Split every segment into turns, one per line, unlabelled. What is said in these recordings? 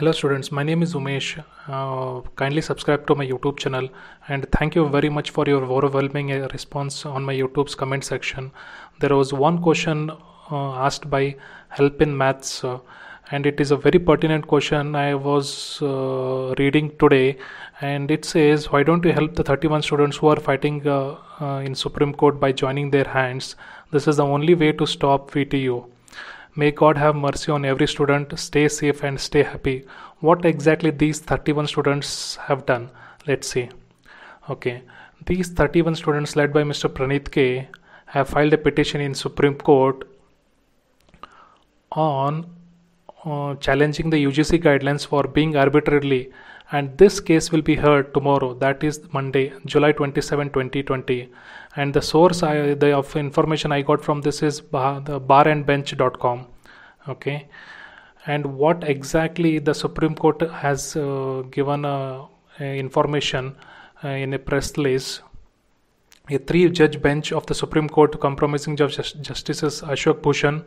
Hello students, my name is Umesh. Uh, kindly subscribe to my YouTube channel and thank you very much for your overwhelming uh, response on my YouTube's comment section. There was one question uh, asked by Help in Maths uh, and it is a very pertinent question I was uh, reading today and it says why don't you help the 31 students who are fighting uh, in Supreme Court by joining their hands. This is the only way to stop VTU. May God have mercy on every student, stay safe and stay happy. What exactly these 31 students have done? Let's see. Okay, these 31 students led by Mr. Pranit K have filed a petition in Supreme Court on uh, challenging the UGC guidelines for being arbitrarily and this case will be heard tomorrow that is monday july 27 2020 and the source I, the of information i got from this is bar, the barandbench.com okay and what exactly the supreme court has uh, given uh, information uh, in a press release a three judge bench of the supreme court compromising of justices ashok bhushan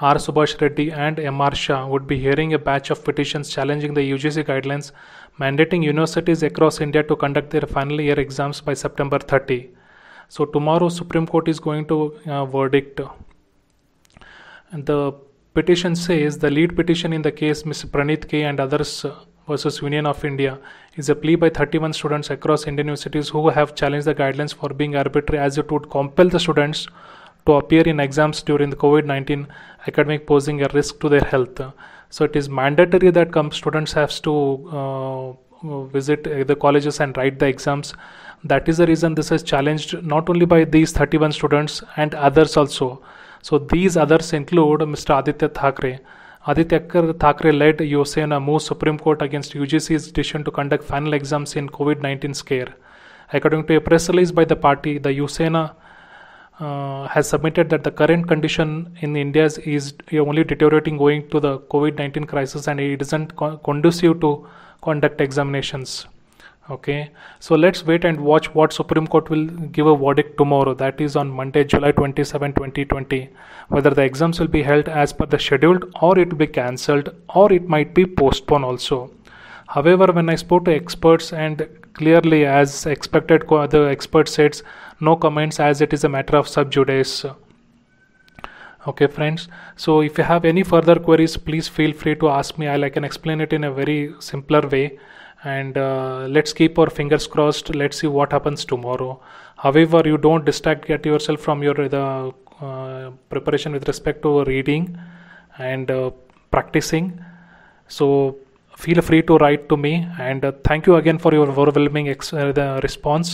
R. Subhash Reddy and M. R. Shah would be hearing a batch of petitions challenging the UGC guidelines mandating universities across India to conduct their final year exams by September 30. So tomorrow Supreme Court is going to uh, verdict. And the petition says the lead petition in the case Ms. Pranit K and others versus Union of India is a plea by 31 students across Indian universities who have challenged the guidelines for being arbitrary as it would compel the students to appear in exams during the COVID 19 academic posing a risk to their health. So it is mandatory that come students have to uh, visit the colleges and write the exams. That is the reason this is challenged not only by these 31 students and others also. So these others include Mr. Aditya Thakre. Aditya Thakre led Yosena move Supreme Court against UGC's decision to conduct final exams in COVID-19 scare. According to a press release by the party, the Yosena uh, has submitted that the current condition in India is only deteriorating going to the COVID 19 crisis and it isn't con- conducive to conduct examinations. Okay, so let's wait and watch what Supreme Court will give a verdict tomorrow, that is on Monday, July 27, 2020, whether the exams will be held as per the scheduled or it will be cancelled or it might be postponed also. However, when I spoke to experts and clearly as expected the expert says no comments as it is a matter of sub judice okay friends so if you have any further queries please feel free to ask me i can explain it in a very simpler way and uh, let's keep our fingers crossed let's see what happens tomorrow however you don't distract yourself from your the uh, preparation with respect to reading and uh, practicing so feel free to write to me and uh, thank you again for your overwhelming ex- uh, response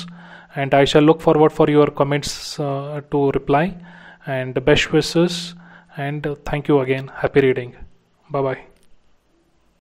and i shall look forward for your comments uh, to reply and best wishes and uh, thank you again happy reading bye bye